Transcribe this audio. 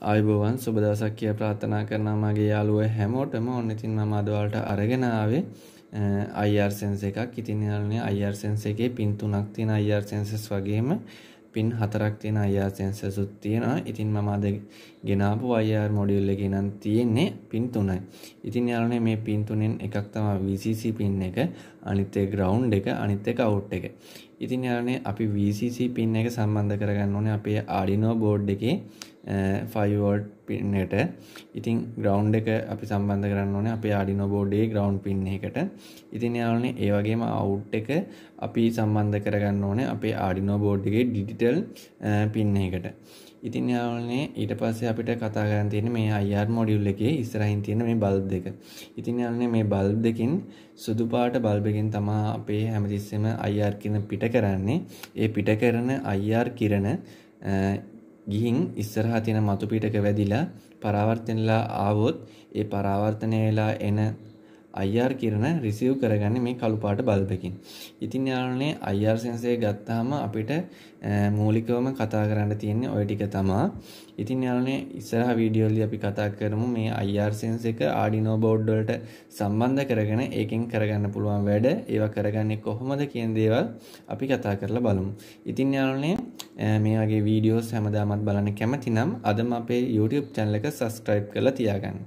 අයිබෝවන් සුබ දවසක් කිය ප්‍රාර්ථනා කරනවා මගේ යාළුව හැමෝටම ඔන්න ඉතින් මම අද ඔයාලට අරගෙන ආවේ IR sense එකක්. ඉතින් යාළුවනේ IR sense එකේ පින් තුනක් තියෙන IR sensors වගේම පින් හතරක් තියෙන IR sensors උත් තියෙනවා. ඉතින් මම අද ගෙනාපු IR මොඩියුල් එකේ නම් තියෙන්නේ පින් තුනයි. ඉතින් යාළුවනේ මේ පින් තුනෙන් එකක් තමයි VCC පින් එක, අනිත් එක ground එක, අනිත් එක out එක. ඉතින් යාළුවනේ අපි VCC පින් එක සම්බන්ධ කරගන්න ඕනේ අපේ Arduino board එකේ ෆයිවෝඩ් පින්නට ඉතින් ග්‍රවන්් එක අපි සම්බන්ධ කරන්න ඕනේ අපේ අඩිනෝ බෝඩේ ග්‍රවන්් පින්න එකට ඉතින් යාලනේ ඒ වගේම අවුට් එක අපි සම්බන්ධ කරගන්න ඕනේ අපේ ආඩිනෝ බෝඩ්ගේ ඩිටිටල් පින්න එකට ඉතින් යාලනේ ඊට පස්සේ අපිට කතා කරන්න තියෙන්නේ මේ IR මොඩියුල් එකේ ඉස්සරහින් තියෙන මේ බල්බ් දෙක. ඉතින් යාලනේ මේ බල්බ් දෙකෙන් සුදු පාට බල්බ් එකෙන් තමයි අපේ හැමතිස්සෙම IR කිරණ පිට කරන්නේ. ඒ පිට කරන IR කිරණ ගිහින් ඉස්සරහා තියෙන මතු පිටක වැදිලා පරාවර්තනලා ආවොත් ඒ පරාවර්තනය වෙලා එන IR කිරණ රිසීව් කරගන්නේ මේ කළු පාට බල්බකින්. ඉතින් යාළුවනේ IR sensor ගත්තාම අපිට මූලිකවම කතා කරන්න තියෙන්නේ ওই ටික තමයි. ඉතින් යාළුවනේ ඉස්සරහ වීඩියෝ වලදී අපි කතා කරමු මේ IR sensor එක Arduino board වලට සම්බන්ධ කරගෙන ඒකෙන් කරගන්න පුළුවන් වැඩ, ඒවා කරගන්නේ කොහොමද කියන දේවල් අපි කතා කරලා බලමු. ඉතින් යාළුවනේ මේ වගේ වීඩියෝස් හැමදාමත් බලන්න කැමති නම් අදම අපේ YouTube channel එක subscribe කරලා තියාගන්න.